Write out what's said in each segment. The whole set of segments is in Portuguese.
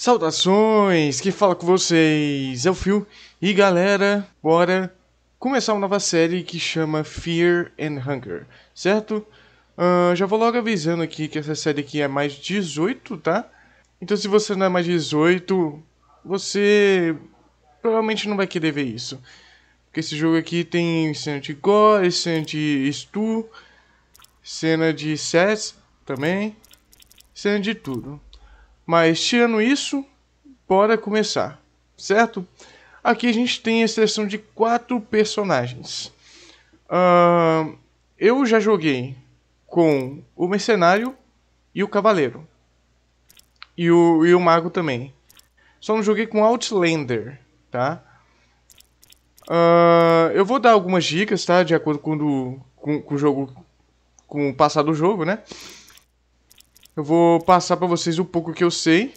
Saudações, que fala com vocês é o Phil e galera, bora começar uma nova série que chama Fear and Hunger, certo? Uh, já vou logo avisando aqui que essa série aqui é mais 18, tá? Então se você não é mais 18, você provavelmente não vai querer ver isso. Porque esse jogo aqui tem cena de gore, cena de stu, cena de sets também, cena de tudo. Mas tirando isso, bora começar, certo? Aqui a gente tem a seleção de quatro personagens. Uh, eu já joguei com o Mercenário e o Cavaleiro. E o, e o Mago também. Só não joguei com Outlander, tá? Uh, eu vou dar algumas dicas, tá? De acordo com, do, com, com o jogo, com o passar do jogo, né? Eu vou passar para vocês o pouco que eu sei.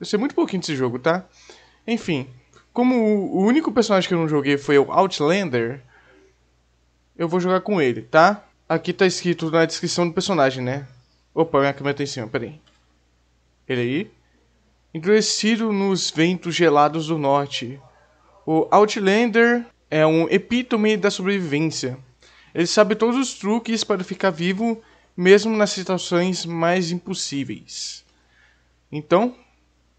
Eu sei muito pouquinho desse jogo, tá? Enfim, como o único personagem que eu não joguei foi o Outlander, eu vou jogar com ele, tá? Aqui tá escrito na descrição do personagem, né? Opa, minha câmera tá em cima, peraí. Ele aí. Endurecido nos ventos gelados do norte. O Outlander é um epítome da sobrevivência. Ele sabe todos os truques para ficar vivo mesmo nas situações mais impossíveis. Então,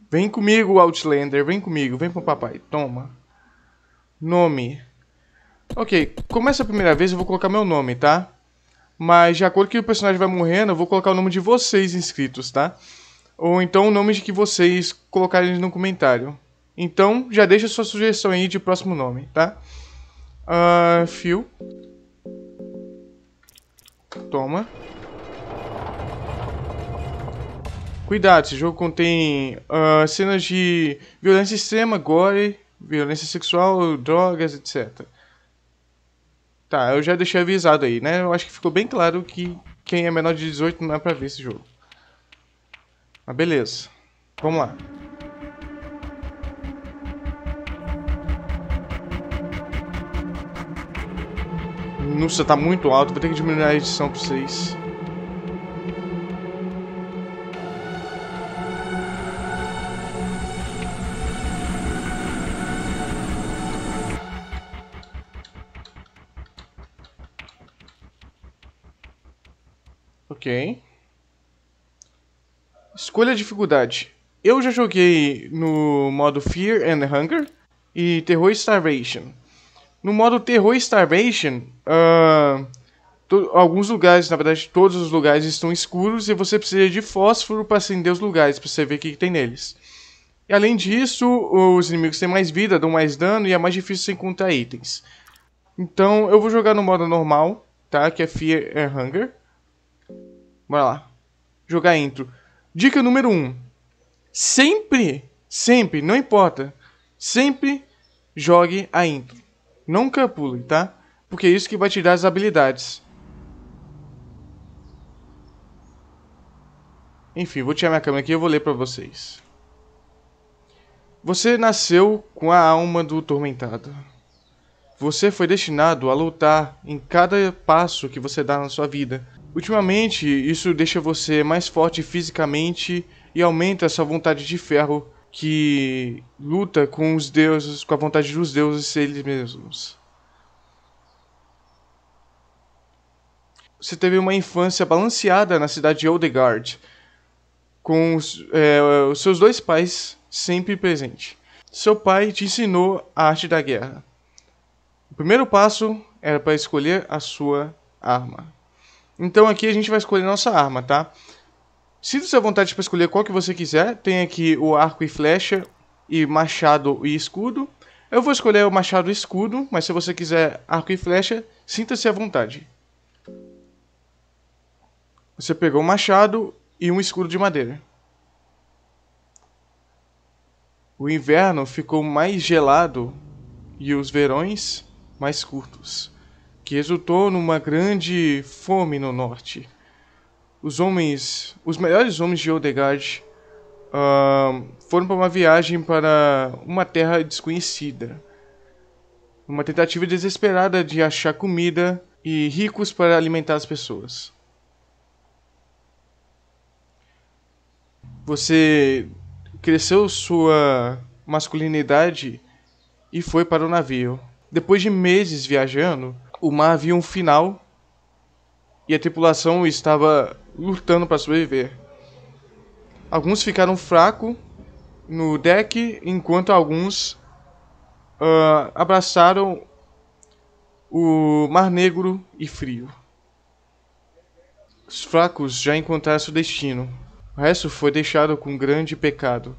vem comigo, Outlander, vem comigo, vem pro papai, toma. Nome. Ok, como essa é a primeira vez, eu vou colocar meu nome, tá? Mas de acordo que o personagem vai morrendo, eu vou colocar o nome de vocês inscritos, tá? Ou então o nome de que vocês colocarem no comentário. Então, já deixa sua sugestão aí de próximo nome, tá? Uh, ah, fio. Toma. Cuidado, esse jogo contém uh, cenas de violência extrema, gore, violência sexual, drogas, etc. Tá, eu já deixei avisado aí, né? Eu acho que ficou bem claro que quem é menor de 18 não é pra ver esse jogo. Mas beleza, vamos lá. Nossa, tá muito alto, vou ter que diminuir a edição pra vocês. Ok. Escolha a dificuldade. Eu já joguei no modo Fear and Hunger e Terror Starvation. No modo Terror Starvation, uh, alguns lugares, na verdade todos os lugares estão escuros e você precisa de fósforo para acender os lugares, para você ver o que, que tem neles. E além disso, os inimigos têm mais vida, dão mais dano e é mais difícil você encontrar itens. Então eu vou jogar no modo normal, tá? Que é Fear and Hunger. Bora lá. Jogar intro. Dica número 1. Um. Sempre, sempre, não importa. Sempre jogue a intro. Nunca pule, tá? Porque é isso que vai te dar as habilidades. Enfim, vou tirar minha câmera aqui e eu vou ler para vocês. Você nasceu com a alma do tormentado. Você foi destinado a lutar em cada passo que você dá na sua vida. Ultimamente, isso deixa você mais forte fisicamente e aumenta sua vontade de ferro que luta com os deuses, com a vontade dos deuses eles mesmos. Você teve uma infância balanceada na cidade de Odegaard, com os, é, os seus dois pais sempre presentes. Seu pai te ensinou a arte da guerra. O primeiro passo era para escolher a sua arma. Então aqui a gente vai escolher nossa arma, tá? Sinta-se à vontade para escolher qual que você quiser. Tem aqui o arco e flecha, e machado e escudo. Eu vou escolher o machado e escudo, mas se você quiser arco e flecha, sinta-se à vontade. Você pegou um machado e um escudo de madeira. O inverno ficou mais gelado e os verões mais curtos que resultou numa grande fome no norte. Os homens, os melhores homens de Odegaard uh, foram para uma viagem para uma terra desconhecida. Uma tentativa desesperada de achar comida e ricos para alimentar as pessoas. Você cresceu sua masculinidade e foi para o navio. Depois de meses viajando, o mar havia um final e a tripulação estava lutando para sobreviver. Alguns ficaram fracos no deck, enquanto alguns uh, abraçaram o mar negro e frio. Os fracos já encontraram seu destino. O resto foi deixado com grande pecado.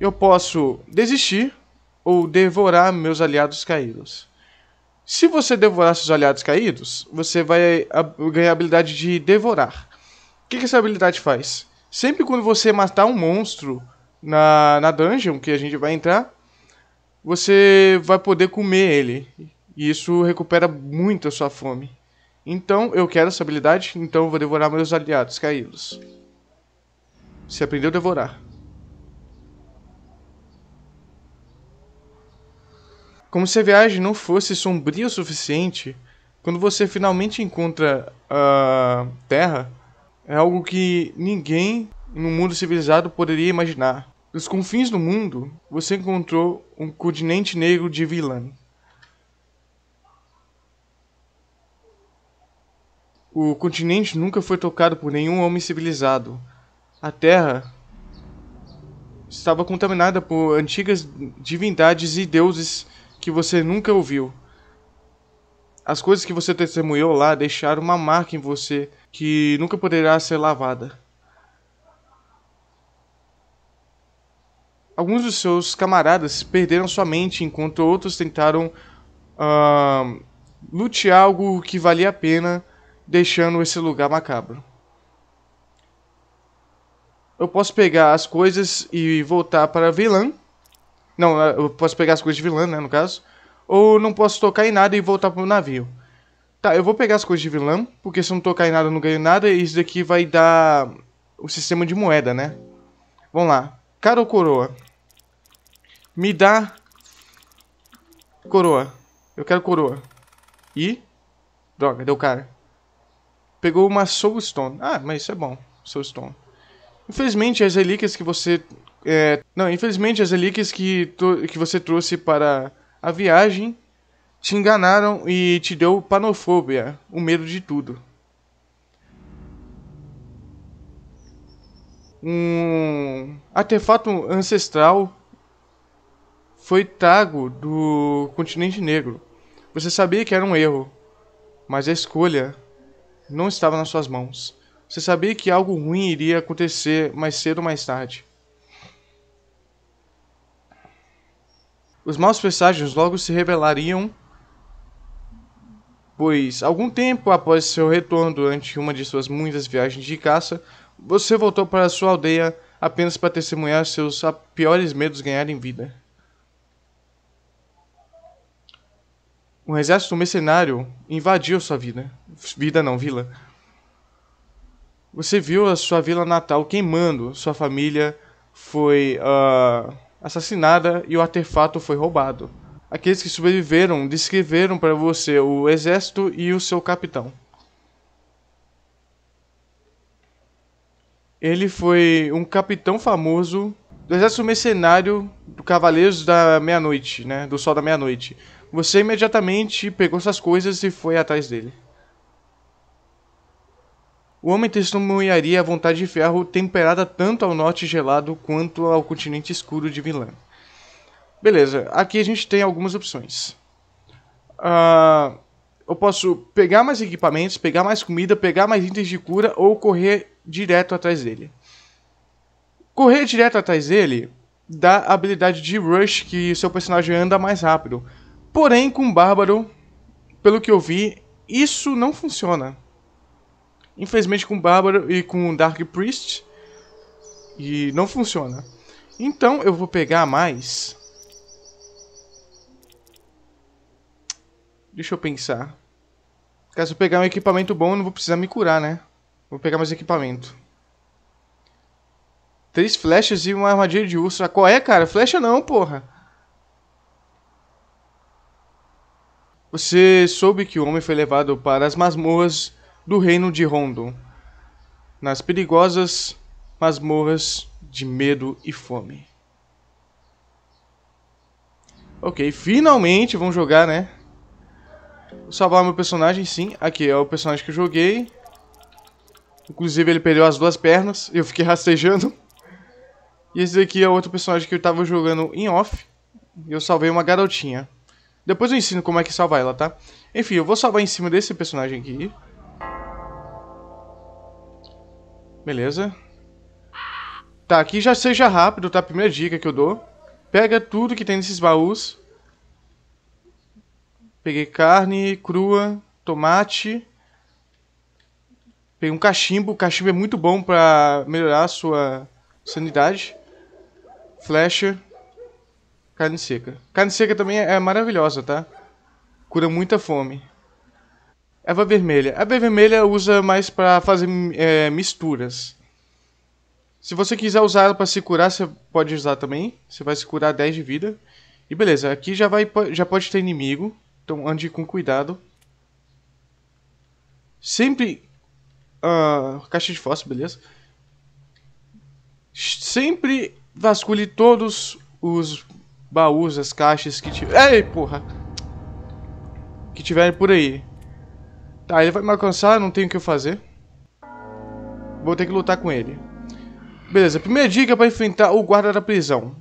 Eu posso desistir ou devorar meus aliados caídos. Se você devorar seus aliados caídos, você vai ah, ganhar a habilidade de devorar. O que, que essa habilidade faz? Sempre quando você matar um monstro na, na dungeon que a gente vai entrar, você vai poder comer ele. E isso recupera muito a sua fome. Então eu quero essa habilidade, então eu vou devorar meus aliados caídos. Você aprendeu a devorar. Como se a viagem não fosse sombria o suficiente, quando você finalmente encontra a Terra, é algo que ninguém no mundo civilizado poderia imaginar. Nos confins do mundo, você encontrou um continente negro de vilã. O continente nunca foi tocado por nenhum homem civilizado. A Terra estava contaminada por antigas divindades e deuses que você nunca ouviu. As coisas que você testemunhou lá deixaram uma marca em você que nunca poderá ser lavada. Alguns dos seus camaradas perderam sua mente enquanto outros tentaram uh, lutear algo que valia a pena, deixando esse lugar macabro. Eu posso pegar as coisas e voltar para Vilã não, é, eu posso pegar as coisas de vilã, né, no caso. Ou não posso tocar em nada e voltar pro navio. Tá, eu vou pegar as coisas de vilã, porque se eu não tocar em nada eu não ganho nada, e isso daqui vai dar o sistema de moeda, né? Vamos lá. Cara ou coroa? Me dá coroa. Eu quero coroa. E? Droga, deu cara. Pegou uma Soulstone. Ah, mas isso é bom, Soulstone. Infelizmente, as relíquias que você é, não, infelizmente as relíquias que, que você trouxe para a viagem te enganaram e te deu panofobia, o medo de tudo. Um artefato ancestral foi trago do continente negro. Você sabia que era um erro, mas a escolha não estava nas suas mãos. Você sabia que algo ruim iria acontecer mais cedo ou mais tarde. Os maus presságios logo se revelariam, pois, algum tempo após seu retorno durante uma de suas muitas viagens de caça, você voltou para sua aldeia apenas para testemunhar seus piores medos ganharem vida. Um exército mercenário invadiu sua vida. Vida não, vila. Você viu a sua vila natal queimando, sua família foi uh, assassinada e o artefato foi roubado. Aqueles que sobreviveram descreveram para você o exército e o seu capitão. Ele foi um capitão famoso do exército mercenário do Cavaleiros da Meia-Noite, né? Do Sol da Meia-Noite. Você imediatamente pegou suas coisas e foi atrás dele. O homem testemunharia a vontade de ferro temperada tanto ao norte gelado quanto ao continente escuro de Vilã. Beleza, aqui a gente tem algumas opções. Uh, eu posso pegar mais equipamentos, pegar mais comida, pegar mais itens de cura ou correr direto atrás dele. Correr direto atrás dele dá a habilidade de Rush, que seu personagem anda mais rápido. Porém, com o Bárbaro, pelo que eu vi, isso não funciona. Infelizmente com Bárbaro e com Dark Priest. E não funciona. Então eu vou pegar mais... Deixa eu pensar. Caso eu pegar um equipamento bom, eu não vou precisar me curar, né? Vou pegar mais equipamento. Três flechas e uma armadilha de urso. Ah, qual é, cara? Flecha não, porra. Você soube que o homem foi levado para as masmorras do reino de Rondon, nas perigosas masmorras de medo e fome. Ok, finalmente vamos jogar, né? Vou salvar meu personagem, sim. Aqui é o personagem que eu joguei. Inclusive ele perdeu as duas pernas, eu fiquei rastejando. E esse aqui é outro personagem que eu tava jogando em off. E eu salvei uma garotinha. Depois eu ensino como é que salvar ela, tá? Enfim, eu vou salvar em cima desse personagem aqui. Beleza. Tá, aqui já seja rápido, tá? Primeira dica que eu dou. Pega tudo que tem nesses baús. Peguei carne crua, tomate. Peguei um cachimbo. O cachimbo é muito bom pra melhorar a sua sanidade. Flecha. Carne seca. Carne seca também é maravilhosa, tá? Cura muita fome. Erva vermelha. Erva vermelha usa mais para fazer é, misturas. Se você quiser usar ela para se curar, você pode usar também. Você vai se curar 10 de vida. E beleza, aqui já, vai, já pode ter inimigo. Então ande com cuidado. Sempre... Uh, caixa de fósforo, beleza. Sempre vasculhe todos os baús, as caixas que tiver... Ei, porra! Que tiverem por aí. Tá, ele vai me alcançar, não tenho o que fazer. Vou ter que lutar com ele. Beleza, primeira dica para enfrentar o guarda da prisão.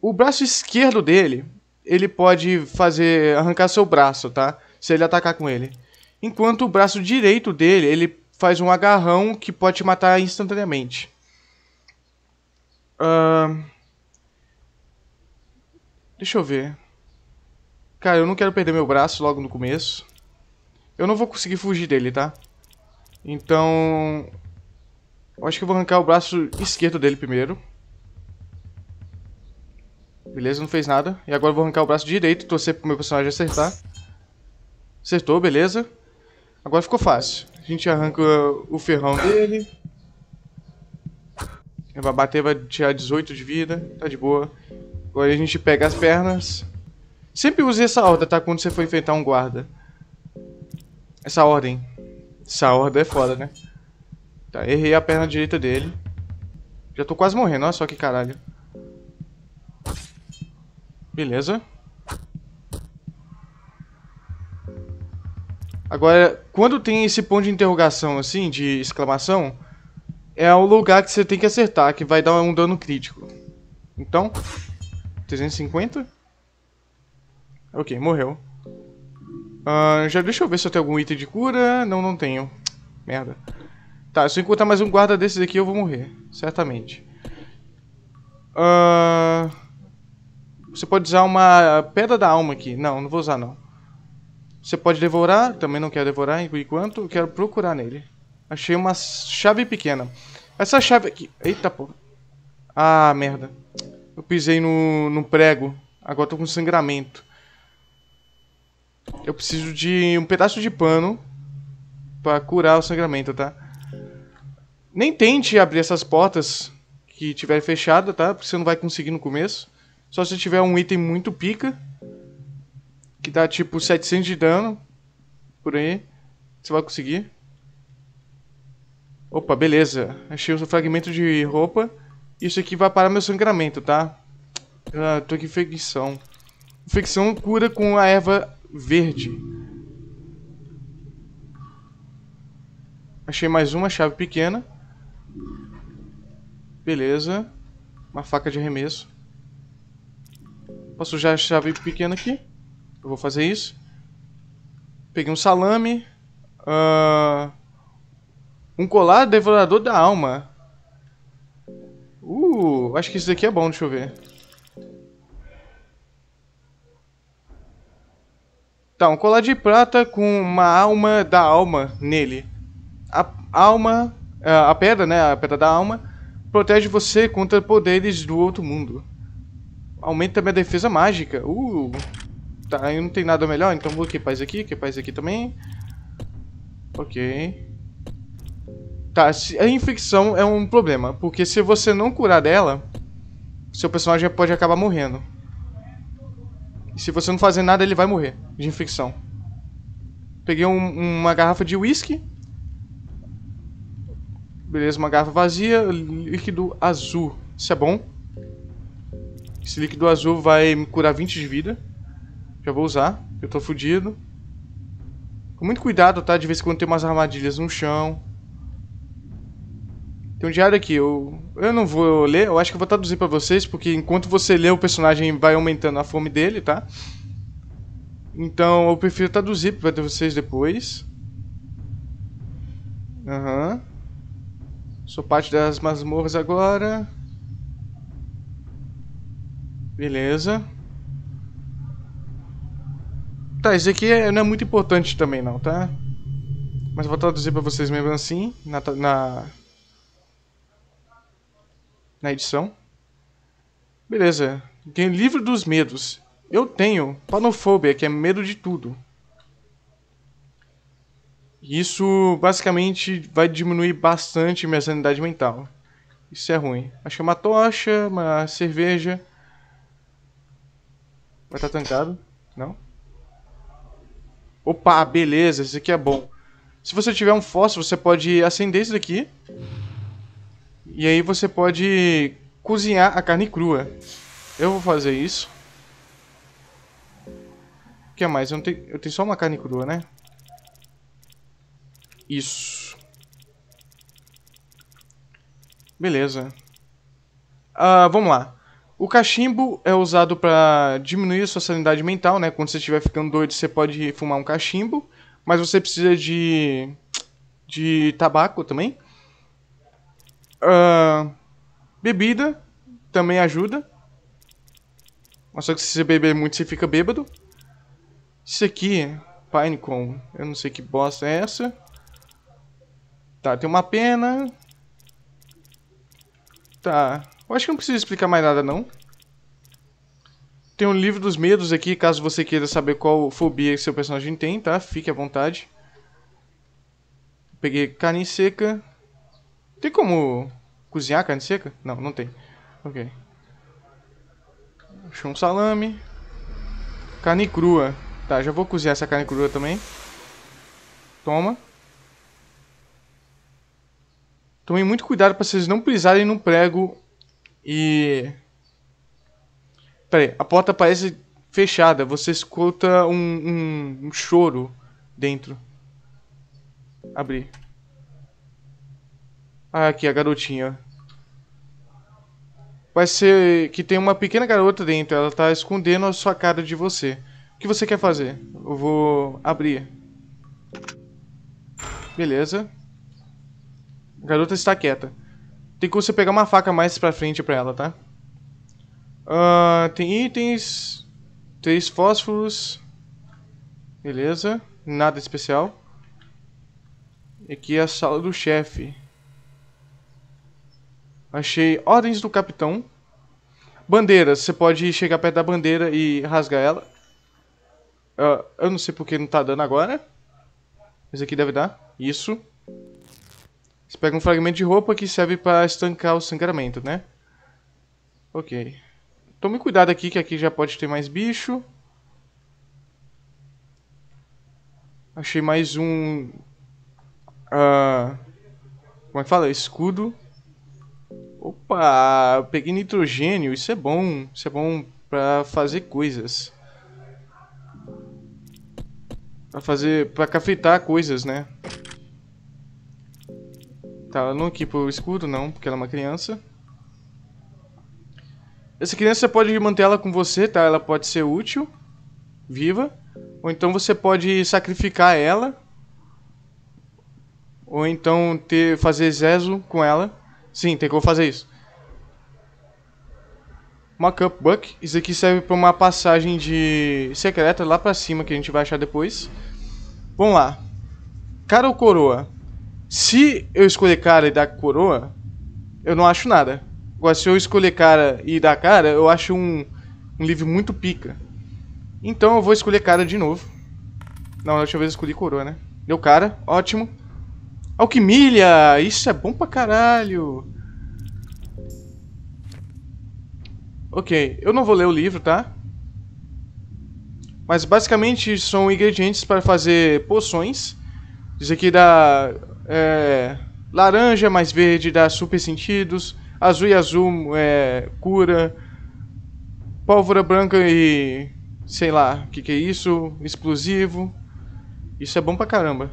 O braço esquerdo dele, ele pode fazer arrancar seu braço, tá? Se ele atacar com ele. Enquanto o braço direito dele, ele faz um agarrão que pode matar instantaneamente. Uh... Deixa eu ver. Cara, eu não quero perder meu braço logo no começo. Eu não vou conseguir fugir dele, tá? Então... Eu acho que eu vou arrancar o braço esquerdo dele primeiro. Beleza, não fez nada. E agora eu vou arrancar o braço direito, torcer pro meu personagem acertar. Acertou, beleza. Agora ficou fácil. A gente arranca o ferrão dele. Ele vai bater, vai tirar 18 de vida. Tá de boa. Agora a gente pega as pernas. Sempre use essa horda, tá? Quando você for enfrentar um guarda. Essa ordem. Essa ordem é foda, né? Tá, errei a perna direita dele. Já tô quase morrendo, olha só que caralho. Beleza. Agora, quando tem esse ponto de interrogação, assim, de exclamação, é o lugar que você tem que acertar, que vai dar um dano crítico. Então, 350. Ok, morreu. Ah, já deixa eu ver se eu tenho algum item de cura. Não, não tenho. Merda. Tá, se eu encontrar mais um guarda desses aqui, eu vou morrer. Certamente. Uh, você pode usar uma pedra da alma aqui. Não, não vou usar não. Você pode devorar. Também não quero devorar por enquanto. quero procurar nele. Achei uma chave pequena. Essa chave aqui... Eita, porra. Ah, merda. Eu pisei no, no prego. Agora tô com sangramento. Eu preciso de um pedaço de pano para curar o sangramento, tá? Nem tente abrir essas portas que tiver fechada, tá? Porque você não vai conseguir no começo. Só se tiver um item muito pica, que dá tipo 700 de dano, por aí, você vai conseguir. Opa, beleza. Achei o um fragmento de roupa. Isso aqui vai parar meu sangramento, tá? Ah, tô aqui infecção. Infecção cura com a erva verde. Achei mais uma chave pequena. Beleza. Uma faca de arremesso. Posso já a chave pequena aqui. Eu vou fazer isso. Peguei um salame. Uh, um colar devorador da alma. Uh, acho que isso daqui é bom, deixa eu ver. Tá, então, um colar de prata com uma alma da alma nele. A alma, é, a pedra, né, a pedra da alma, protege você contra poderes do outro mundo. Aumenta minha defesa mágica. Uh, tá, aí não tem nada melhor, então vou equipar isso aqui, equipar isso aqui também. Ok. Tá, a infecção é um problema, porque se você não curar dela, seu personagem pode acabar morrendo. E se você não fazer nada, ele vai morrer de infecção. Peguei um, uma garrafa de whisky. Beleza, uma garrafa vazia, líquido azul. Isso é bom. Esse líquido azul vai me curar 20 de vida. Já vou usar, eu tô fudido. Com muito cuidado, tá? De vez em quando tem umas armadilhas no chão. Tem um diário aqui, eu, eu não vou ler, eu acho que eu vou traduzir para vocês, porque enquanto você lê, o personagem vai aumentando a fome dele, tá? Então eu prefiro traduzir para vocês depois. Aham. Uhum. Sou parte das masmorras agora. Beleza. Tá, isso aqui é, não é muito importante também não, tá? Mas vou traduzir pra vocês mesmo assim, na, na, na edição. Beleza. Livro dos medos. Eu tenho panofobia, que é medo de tudo. Isso basicamente vai diminuir bastante minha sanidade mental. Isso é ruim. Achei é uma tocha, uma cerveja. Vai estar tá tancado? Não? Opa, beleza, isso aqui é bom. Se você tiver um fósforo, você pode acender isso daqui. E aí você pode cozinhar a carne crua. Eu vou fazer isso. O que mais? Eu, tenho, eu tenho só uma carne crua, né? Isso. Beleza. Ah, vamos lá. O cachimbo é usado para diminuir a sua sanidade mental, né? Quando você estiver ficando doido, você pode fumar um cachimbo. Mas você precisa de... De tabaco também. Uh, bebida também ajuda. Mas só que se você beber muito, você fica bêbado. Isso aqui, Pinecone. Eu não sei que bosta é essa. Tá, tem uma pena. Tá. Eu acho que não preciso explicar mais nada, não. Tem um livro dos medos aqui, caso você queira saber qual fobia que seu personagem tem, tá? Fique à vontade. Peguei carne seca. Tem como cozinhar carne seca? Não, não tem. Ok. Achou um salame. Carne crua. Tá, já vou cozinhar essa carne crua também. Toma. Tomei muito cuidado para vocês não pisarem no prego e... Pera aí, a porta parece fechada. Você escuta um, um, um choro dentro. Abrir. Ah, aqui, a garotinha. Vai ser que tem uma pequena garota dentro. Ela tá escondendo a sua cara de você. O que você quer fazer? Eu vou abrir. Beleza. A garota está quieta. Tem que você pegar uma faca mais pra frente pra ela, tá? Uh, tem itens. Três fósforos. Beleza. Nada especial. E aqui é a sala do chefe. Achei Ordens do Capitão. Bandeira, você pode chegar perto da bandeira e rasgar ela. Uh, eu não sei porque não tá dando agora. Né? Mas aqui deve dar. Isso. Você pega um fragmento de roupa que serve para estancar o sangramento, né? Ok. Tome cuidado aqui, que aqui já pode ter mais bicho. Achei mais um... Uh, como é que fala? Escudo. Opa, peguei nitrogênio, isso é bom. Isso é bom para fazer coisas. Pra fazer. pra cafetar coisas, né? Tá, ela não aqui o escuro, não, porque ela é uma criança. Essa criança você pode manter ela com você, tá? Ela pode ser útil, viva. Ou então você pode sacrificar ela. Ou então ter, fazer zezo com ela. Sim, tem como fazer isso. Markup Buck. Isso aqui serve para uma passagem de secreta lá para cima que a gente vai achar depois. Vamos lá. Cara ou coroa? Se eu escolher cara e dar coroa, eu não acho nada. Agora, se eu escolher cara e dar cara, eu acho um, um livro muito pica. Então eu vou escolher cara de novo. Não, da última vez eu escolhi coroa, né? Deu cara, ótimo. Alquimilha! Isso é bom pra caralho! Ok, eu não vou ler o livro, tá? Mas basicamente são ingredientes para fazer poções. Diz aqui dá é, laranja mais verde dá super sentidos, azul e azul é, cura, pólvora branca e sei lá o que, que é isso, explosivo. Isso é bom pra caramba.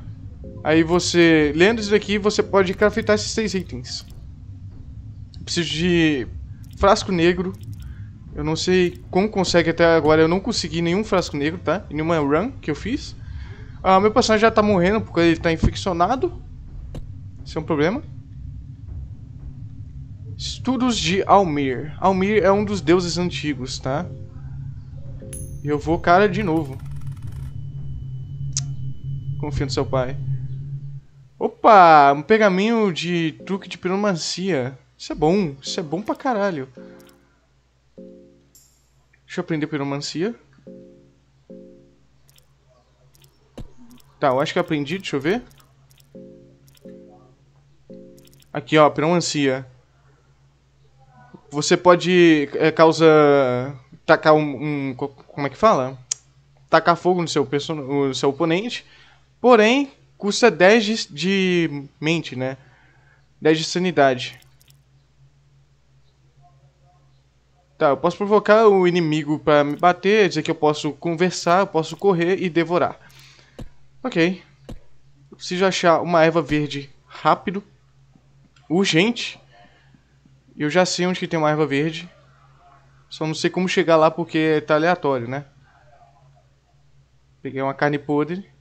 Aí você, lendo isso daqui, você pode craftar esses seis itens. Eu preciso de frasco negro. Eu não sei como consegue até agora. Eu não consegui nenhum frasco negro, tá? Nenhuma run que eu fiz. Ah, meu personagem já tá morrendo porque ele tá infeccionado. Isso é um problema. Estudos de Almir. Almir é um dos deuses antigos, tá? E eu vou, cara, de novo. Confia no seu pai. Opa, um pergaminho de truque de piromancia. Isso é bom, isso é bom pra caralho. Deixa eu aprender piromancia. Tá, eu acho que eu aprendi, deixa eu ver. Aqui, ó, piromancia. Você pode... É, causa... Tacar um, um... Como é que fala? Tacar fogo no seu, no seu oponente. Porém, Custa 10 de, de mente, né? 10 de sanidade. Tá, eu posso provocar o inimigo para me bater, dizer que eu posso conversar, eu posso correr e devorar. Ok. Eu preciso achar uma erva verde rápido, urgente. Eu já sei onde que tem uma erva verde. Só não sei como chegar lá porque é tá aleatório, né? Peguei uma carne podre.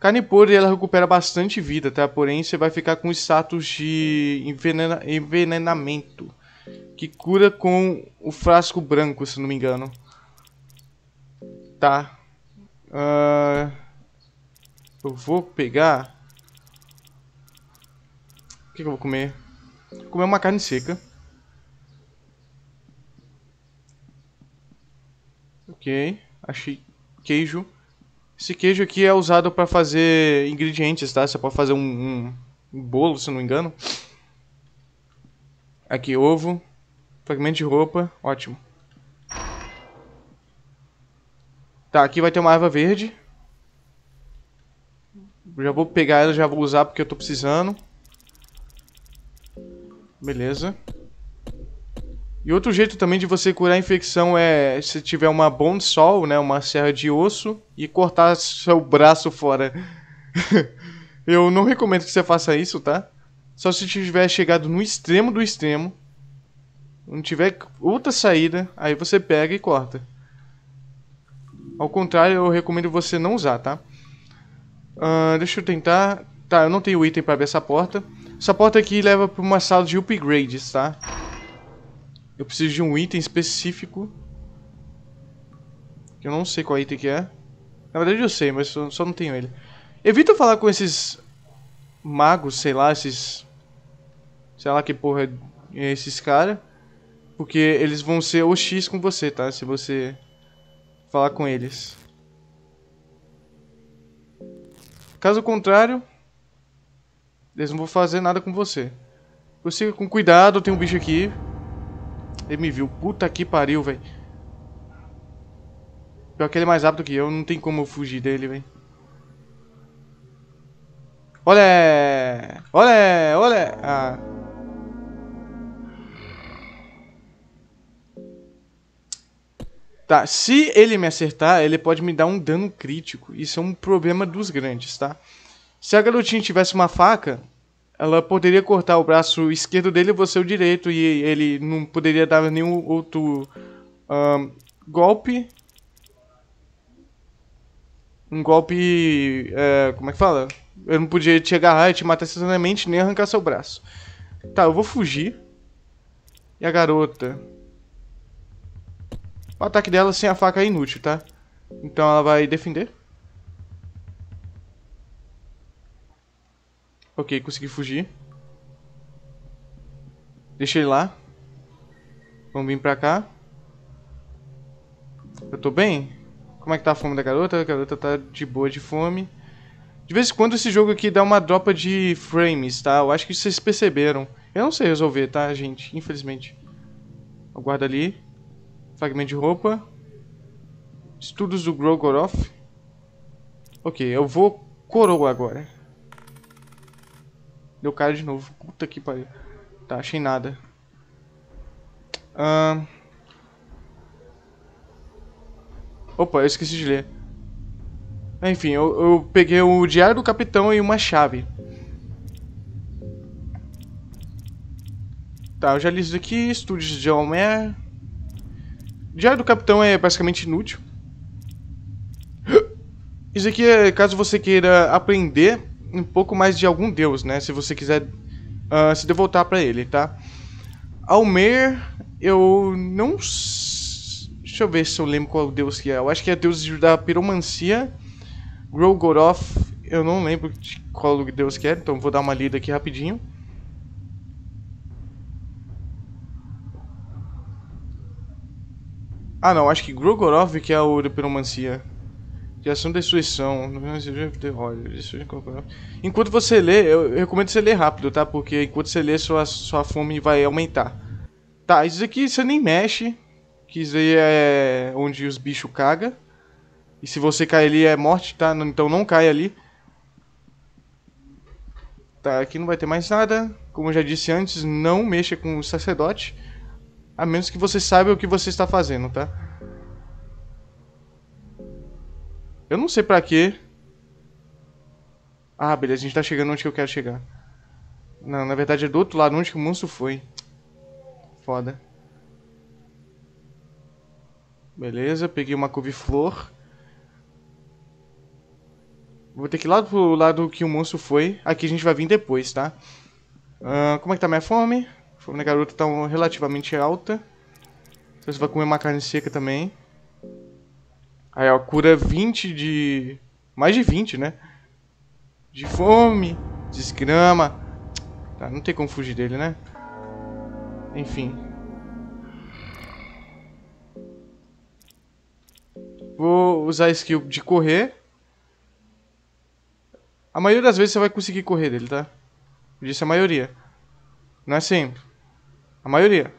Carnipore ela recupera bastante vida, tá? Porém, você vai ficar com status de envenena... envenenamento. Que cura com o frasco branco, se não me engano. Tá. Uh, eu vou pegar... O que, que eu vou comer? Vou comer uma carne seca. Ok. Achei queijo. Esse queijo aqui é usado para fazer ingredientes, tá? Você pode fazer um, um, um bolo, se não me engano. Aqui, ovo. Fragmento de roupa. Ótimo. Tá, aqui vai ter uma erva verde. Já vou pegar ela, já vou usar porque eu tô precisando. Beleza. E outro jeito também de você curar a infecção é se tiver uma bone saw, né, uma serra de osso e cortar seu braço fora. Eu não recomendo que você faça isso, tá? Só se tiver chegado no extremo do extremo, não tiver outra saída, aí você pega e corta. Ao contrário, eu recomendo você não usar, tá? Uh, deixa eu tentar. Tá, eu não tenho item para abrir essa porta. Essa porta aqui leva para uma sala de upgrades, tá? Eu preciso de um item específico. Que eu não sei qual item que é. Na verdade eu sei, mas eu só não tenho ele. Evita falar com esses magos, sei lá, esses... Sei lá que porra é esses caras. Porque eles vão ser o x com você, tá? Se você falar com eles. Caso contrário, eles não vão fazer nada com você. Você com cuidado, tem um bicho aqui. Ele me viu. Puta que pariu, velho. Pior que ele é mais rápido que eu. Não tem como eu fugir dele, velho. Olé! Olé! Olé! Ah. Tá, se ele me acertar, ele pode me dar um dano crítico. Isso é um problema dos grandes, tá? Se a garotinha tivesse uma faca, ela poderia cortar o braço esquerdo dele e você o direito, e ele não poderia dar nenhum outro um, golpe. Um golpe. É, como é que fala? Eu não podia te agarrar e te matar instantaneamente, nem arrancar seu braço. Tá, eu vou fugir. E a garota. O ataque dela sem a faca é inútil, tá? Então ela vai defender. Ok, consegui fugir. Deixei ele lá. Vamos vir pra cá. Eu tô bem? Como é que tá a fome da garota? A garota tá de boa de fome. De vez em quando esse jogo aqui dá uma dropa de frames, tá? Eu acho que vocês perceberam. Eu não sei resolver, tá, gente? Infelizmente. Aguarda ali. Fragmento de roupa. Estudos do Grogoroth. Ok, eu vou coroa agora. Deu cara de novo. Puta que pariu. Tá, achei nada. Opa, eu esqueci de ler. Enfim, eu, eu, peguei o diário do capitão e uma chave. Tá, eu já li isso aqui. Estúdios de Homer. Diário do capitão é basicamente inútil. Isso aqui é caso você queira aprender um pouco mais de algum deus, né? Se você quiser uh, se devotar para ele, tá? Almer, eu não. Deixa eu ver se eu lembro qual deus que é. Eu acho que é deus da piromancia. Grogoroth, eu não lembro de qual deus que é, então vou dar uma lida aqui rapidinho. Ah não, acho que Grogorov que é o de piromancia. Criação ação destruição. Enquanto você lê, eu recomendo você ler rápido, tá? Porque enquanto você lê, sua, sua fome vai aumentar. Tá, isso aqui você nem mexe. Que isso aí é onde os bichos cagam. E se você cair ali é morte, tá? Então não cai ali. Tá, aqui não vai ter mais nada. Como eu já disse antes, não mexa com o sacerdote. A menos que você saiba o que você está fazendo, Tá? Eu não sei pra quê. Ah, beleza, a gente tá chegando onde que eu quero chegar. Não, na verdade é do outro lado onde que o monstro foi. Foda. Beleza, peguei uma couve-flor. Vou ter que ir lá pro lado que o monstro foi. Aqui a gente vai vir depois, tá? Uh, como é que tá minha fome? A fome da garota tá relativamente alta. sei você vai comer uma carne seca também. Aí, ó, cura 20 de. Mais de 20, né? De fome, desgrama. Tá, não tem como fugir dele, né? Enfim. Vou usar a skill de correr. A maioria das vezes você vai conseguir correr dele, tá? Eu disse a maioria. Não é sempre. A maioria.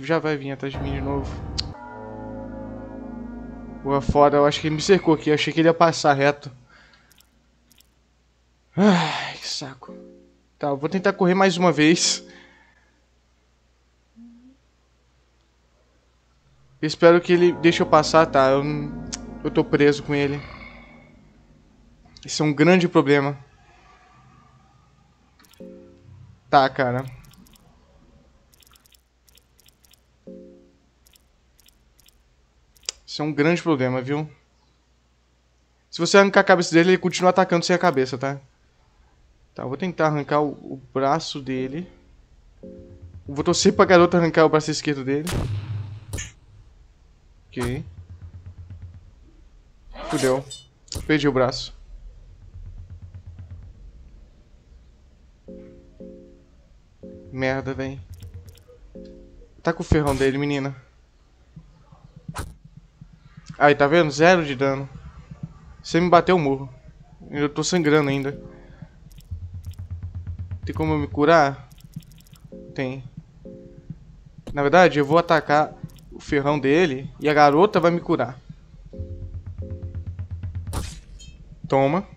Já vai vir atrás de mim de novo. Boa foda, eu acho que ele me cercou aqui. Eu achei que ele ia passar reto. Ai, que saco. Tá, eu vou tentar correr mais uma vez. Espero que ele deixe eu passar, tá? Eu, eu tô preso com ele. Isso é um grande problema. Tá, cara. Isso é um grande problema, viu? Se você arrancar a cabeça dele, ele continua atacando sem a cabeça, tá? Tá, eu vou tentar arrancar o, o braço dele. vou torcer pra garota arrancar o braço esquerdo dele. Ok. Fudeu. Perdi o braço. Merda, vem. Tá com o ferrão dele, menina. Aí, tá vendo? Zero de dano. Você me bateu o morro. Eu tô sangrando ainda. Tem como eu me curar? Tem. Na verdade, eu vou atacar o ferrão dele e a garota vai me curar. Toma.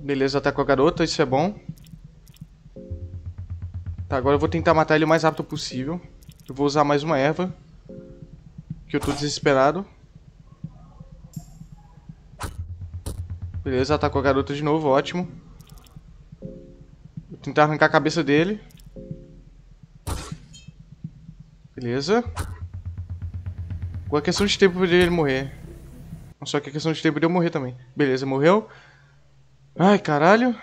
Beleza, com a garota, isso é bom. Tá, agora eu vou tentar matar ele o mais rápido possível. Eu vou usar mais uma erva. Que eu tô desesperado. Beleza, atacou tá a garota de novo, ótimo. Vou tentar arrancar a cabeça dele. Beleza. Agora a é questão de tempo dele ele morrer. Só que a é questão de tempo de eu morrer também. Beleza, morreu. Ai, caralho.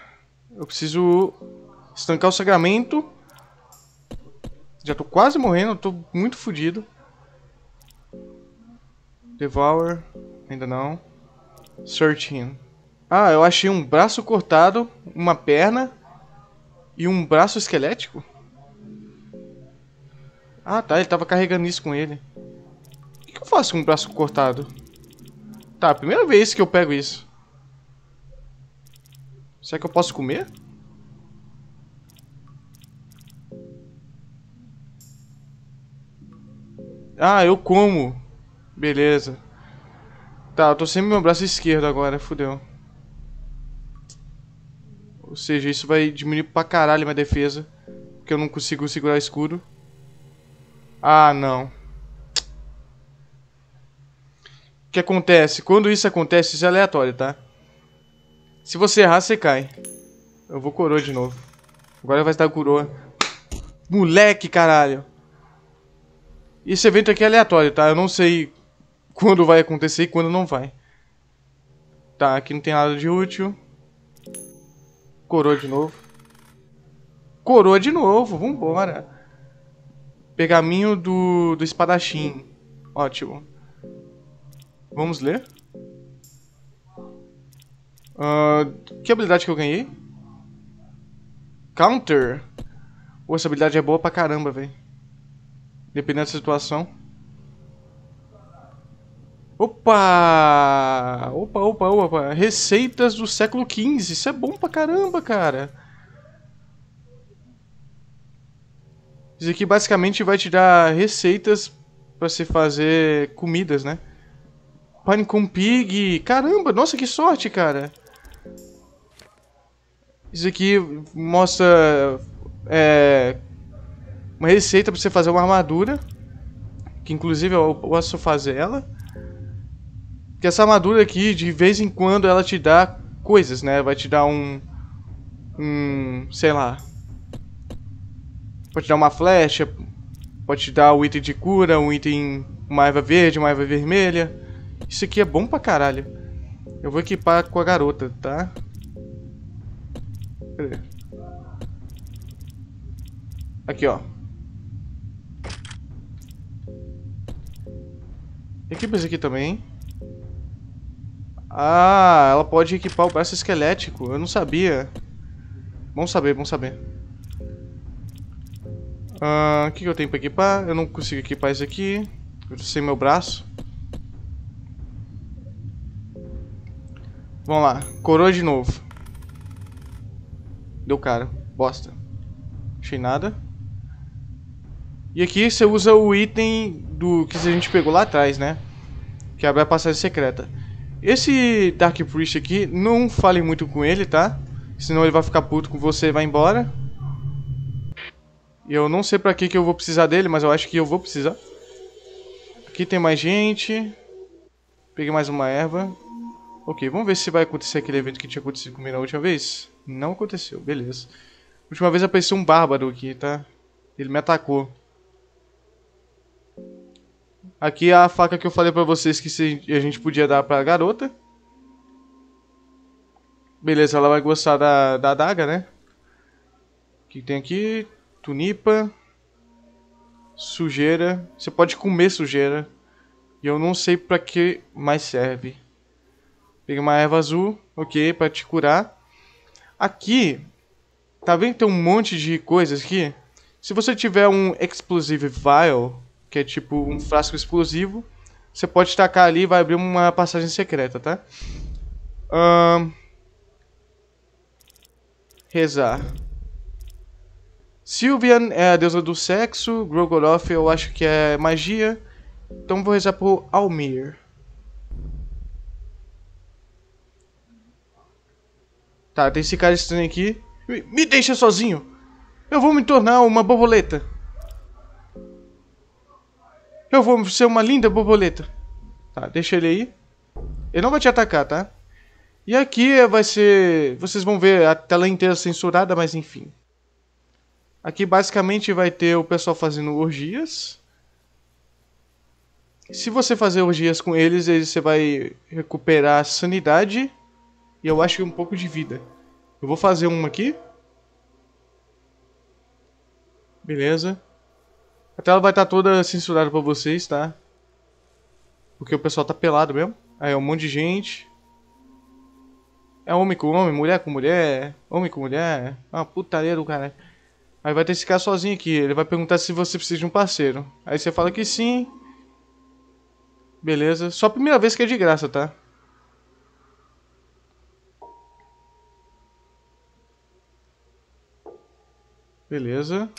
Eu preciso estancar o sangramento. Já tô quase morrendo, tô muito fodido. Devour, ainda não. Searching. Ah, eu achei um braço cortado, uma perna e um braço esquelético? Ah, tá, ele tava carregando isso com ele. O que, eu faço com um braço cortado? Tá, primeira vez que eu pego isso. Será que eu posso comer? Ah, eu como. Beleza. Tá, eu tô sem meu braço esquerdo agora, fodeu Ou seja, isso vai diminuir pra caralho minha defesa. Porque eu não consigo segurar o escudo. Ah, não. O que acontece? Quando isso acontece, isso é aleatório, tá? Se você errar, você cai. Eu vou coroa de novo. Agora vai estar coroa. Moleque, caralho. Esse evento aqui é aleatório, tá? Eu não sei quando vai acontecer e quando não vai. Tá, aqui não tem nada de útil. Coroa de novo. Coroa de novo, vambora. Pegaminho do, do espadachim. Ótimo. Vamos ler. Uh, que habilidade que eu ganhei? Counter. Pô, essa habilidade é boa pra caramba, velho. Dependendo da situação. Opa! Opa, opa, opa. Receitas do século XV. Isso é bom pra caramba, cara. Isso aqui basicamente vai te dar receitas pra você fazer comidas, né? Pane com pig. Caramba, nossa, que sorte, cara. Isso aqui mostra é, uma receita pra você fazer uma armadura. Que inclusive eu posso fazer ela. Que essa armadura aqui, de vez em quando, ela te dá coisas, né? Vai te dar um... Um... Sei lá. Pode te dar uma flecha. Pode te dar um item de cura, um item... Uma erva verde, uma erva vermelha. Isso aqui é bom pra caralho. Eu vou equipar com a garota, tá? Cadê? Aqui, ó. Equipa isso aqui também, hein? Ah, ela pode equipar o braço esquelético. Eu não sabia. Bom saber, bom saber. Ah, o que, que eu tenho pra equipar? Eu não consigo equipar isso aqui. Eu sei meu braço. Vamos lá. Coroa de novo. Deu cara. Bosta. Achei nada. E aqui você usa o item do que a gente pegou lá atrás, né? Que abre a passagem secreta. Esse Dark Priest aqui, não fale muito com ele, tá? Senão ele vai ficar puto com você e vai embora. E eu não sei pra que que eu vou precisar dele, mas eu acho que eu vou precisar. Aqui tem mais gente. Peguei mais uma erva. Ok, vamos ver se vai acontecer aquele evento que tinha acontecido comigo na última vez. Não aconteceu, beleza. Última vez apareceu um bárbaro aqui, tá? Ele me atacou. Aqui é a faca que eu falei pra vocês que a gente podia dar pra garota. Beleza, ela vai gostar da, da adaga, né? O que tem aqui? Tunipa. Sujeira. Você pode comer sujeira. E eu não sei pra que mais serve. Peguei uma erva azul. Ok, pra te curar. Aqui, tá vendo tem um monte de coisas aqui? Se você tiver um Explosive Vial que é tipo um frasco explosivo. Você pode tacar ali e vai abrir uma passagem secreta, tá? Rezar. Sylvian é a deusa do sexo, Grogoroth eu acho que é magia. Então vou rezar por Almir. Tá, tem esse cara estranho aqui. Me deixa sozinho! Eu vou me tornar uma borboleta! Eu vou ser uma linda borboleta. Tá, deixa ele aí. Ele não vai te atacar, tá? E aqui vai ser... Vocês vão ver a tela inteira censurada, mas enfim. Aqui basicamente vai ter o pessoal fazendo orgias. Se você fazer orgias com eles, eles, você vai recuperar sanidade e eu acho que um pouco de vida. Eu vou fazer uma aqui. Beleza. A tela vai estar tá toda censurada pra vocês, tá? Porque o pessoal tá pelado mesmo. Aí é um monte de gente. É homem com homem, mulher com mulher, homem com mulher. É uma putaria do cara Aí vai ter esse cara sozinho aqui. Ele vai perguntar se você precisa de um parceiro. Aí você fala que sim. Beleza. Só a primeira vez que é de graça, tá? Beleza.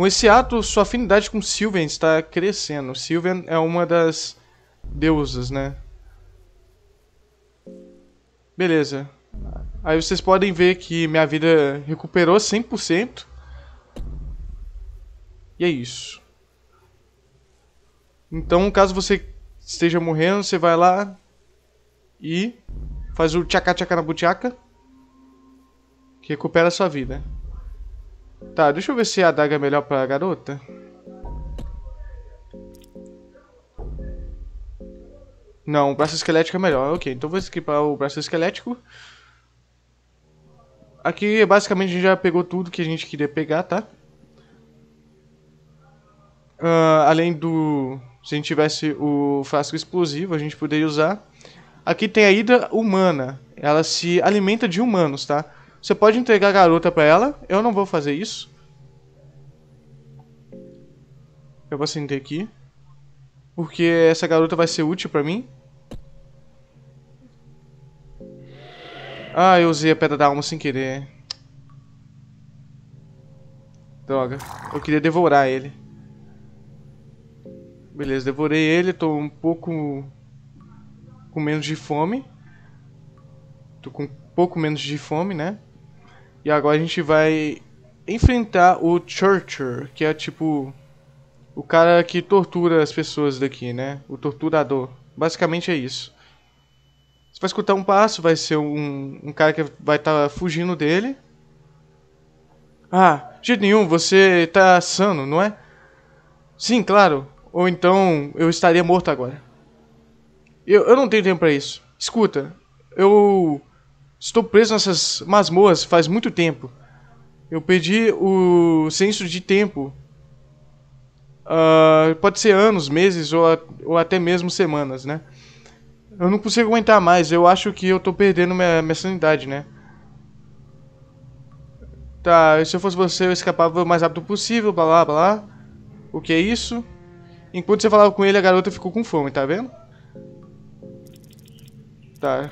Com esse ato, sua afinidade com Sylvan está crescendo. Sylvan é uma das deusas, né? Beleza. Aí vocês podem ver que minha vida recuperou 100%. E é isso. Então, caso você esteja morrendo, você vai lá e faz o tchaca tchaca na butiaca que recupera a sua vida. Tá, deixa eu ver se a adaga é melhor pra garota. Não, o braço esquelético é melhor. Ok, então vou equipar o braço esquelético. Aqui, basicamente, a gente já pegou tudo que a gente queria pegar, tá? Uh, além do... Se a gente tivesse o frasco explosivo, a gente poderia usar. Aqui tem a Hidra humana. Ela se alimenta de humanos, tá? Você pode entregar a garota para ela. Eu não vou fazer isso. Eu vou acender aqui. Porque essa garota vai ser útil para mim. Ah, eu usei a pedra da alma sem querer. Droga. Eu queria devorar ele. Beleza, devorei ele. Tô um pouco... Com menos de fome. Tô com um pouco menos de fome, né? E agora a gente vai enfrentar o Churcher, que é tipo o cara que tortura as pessoas daqui, né? O torturador. Basicamente é isso. Você vai escutar um passo, vai ser um, um cara que vai estar tá fugindo dele. Ah, de jeito nenhum, você tá sano, não é? Sim, claro. Ou então eu estaria morto agora. Eu, eu não tenho tempo para isso. Escuta, eu Estou preso nessas masmorras faz muito tempo. Eu perdi o senso de tempo. Uh, pode ser anos, meses ou, ou até mesmo semanas, né? Eu não consigo aguentar mais. Eu acho que eu tô perdendo minha, minha sanidade, né? Tá, se eu fosse você, eu escapava o mais rápido possível, blá blá blá. O que é isso? Enquanto você falava com ele, a garota ficou com fome, tá vendo? Tá.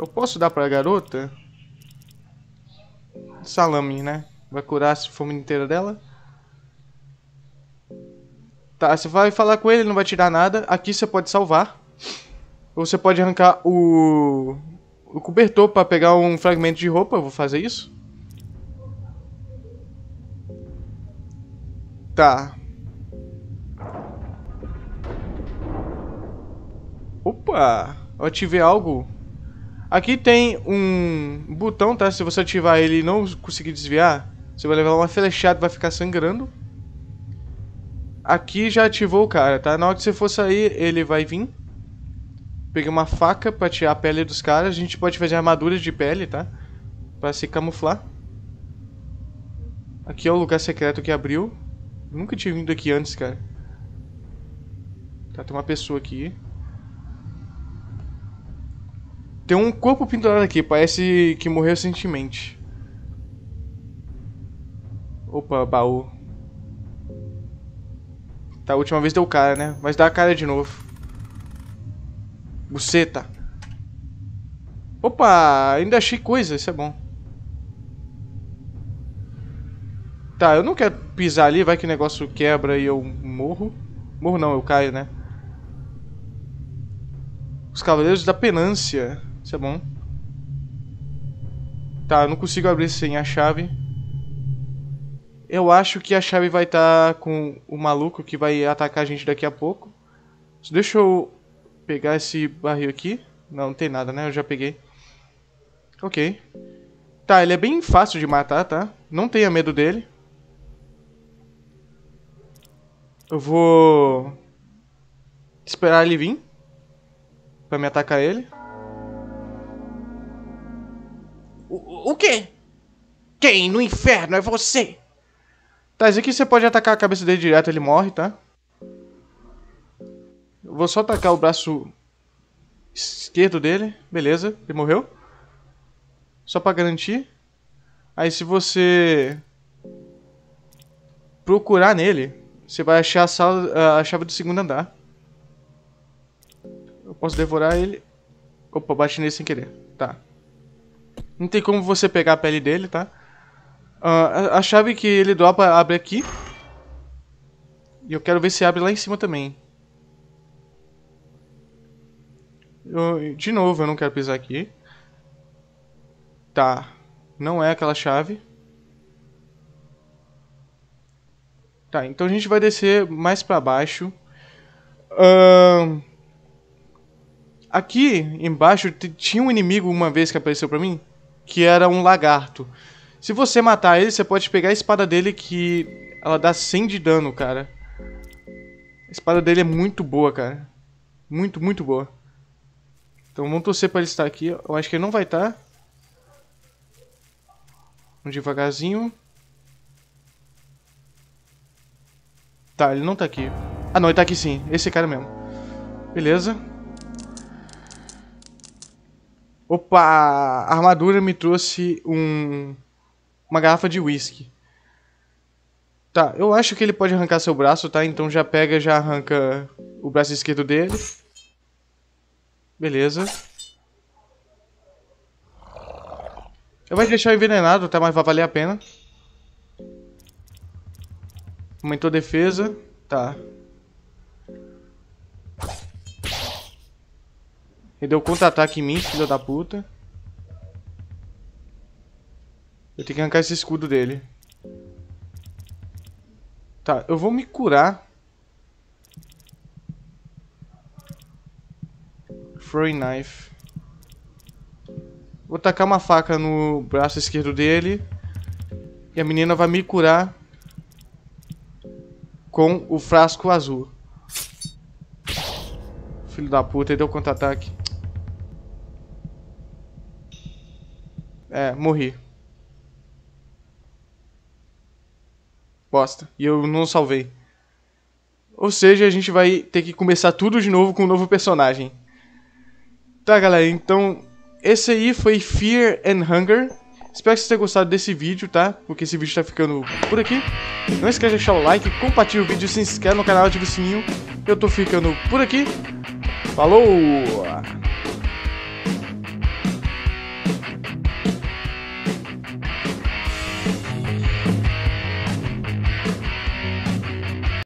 Eu posso dar pra garota? Salame, né? Vai curar a fome inteira dela? Tá, você vai falar com ele, não vai tirar nada. Aqui você pode salvar. Ou você pode arrancar o, o cobertor para pegar um fragmento de roupa. Eu vou fazer isso. Tá. Opa! Eu ativei algo. Aqui tem um botão, tá? Se você ativar ele e não conseguir desviar, você vai levar uma flechada e vai ficar sangrando. Aqui já ativou o cara, tá? Na hora que você for sair, ele vai vir. Peguei uma faca pra tirar a pele dos caras. A gente pode fazer armaduras de pele, tá? Pra se camuflar. Aqui é o lugar secreto que abriu. Nunca tinha vindo aqui antes, cara. Tá, tem uma pessoa aqui. Tem um corpo pendurado aqui, parece que morreu recentemente. Opa, baú. Tá, a última vez deu cara, né? Mas dá a cara de novo. Buceta. Opa, ainda achei coisa, isso é bom. Tá, eu não quero pisar ali, vai que o negócio quebra e eu morro. Morro não, eu caio, né? Os Cavaleiros da Penância. Isso é bom. Tá, eu não consigo abrir sem a chave. Eu acho que a chave vai estar tá com o maluco que vai atacar a gente daqui a pouco. Deixa eu pegar esse barril aqui. Não, não tem nada, né? Eu já peguei. Ok. Tá, ele é bem fácil de matar, tá? Não tenha medo dele. Eu vou... Esperar ele vir. Pra me atacar ele. O quê? Quem no inferno é você? Tá, isso aqui você pode atacar a cabeça dele direto, ele morre, tá? Eu vou só atacar o braço esquerdo dele. Beleza, ele morreu. Só pra garantir. Aí se você procurar nele, você vai achar a, sala, a chave do segundo andar. Eu posso devorar ele. Opa, bate nele sem querer. Tá. Não tem como você pegar a pele dele, tá? Uh, a, chave que ele dropa abre aqui. E eu quero ver se abre lá em cima também. Eu, de novo, eu não quero pisar aqui. Tá. Não é aquela chave. Tá, então a gente vai descer mais pra baixo. Uh, aqui embaixo tinha um inimigo uma vez que apareceu pra mim que era um lagarto. Se você matar ele, você pode pegar a espada dele que ela dá 100 de dano, cara. A espada dele é muito boa, cara. Muito, muito boa. Então vamos torcer para ele estar aqui. Eu acho que ele não vai estar. Tá. Vamos devagarzinho. Tá, ele não tá aqui. Ah não, ele tá aqui sim. Esse cara mesmo. Beleza. Opa, a armadura me trouxe um, uma garrafa de whisky. Tá, eu acho que ele pode arrancar seu braço, tá? Então já pega, já arranca o braço esquerdo dele. Beleza. Eu vou deixar envenenado, tá? Mas vai valer a pena. Aumentou a defesa. Tá. Ele deu contra-ataque em mim, filho da puta. Eu tenho que arrancar esse escudo dele. Tá, eu vou me curar. Throwing knife. Vou tacar uma faca no braço esquerdo dele. E a menina vai me curar com o frasco azul. Filho da puta, ele deu contra-ataque. É, morri. Bosta. E eu não salvei. Ou seja, a gente vai ter que começar tudo de novo com um novo personagem. Tá, galera, então esse aí foi Fear and Hunger. Espero que vocês tenham gostado desse vídeo, tá? Porque esse vídeo tá ficando por aqui. Não esquece de deixar o like, compartilha o vídeo, se inscreve no canal, ativa o sininho. Eu tô ficando por aqui. Falou!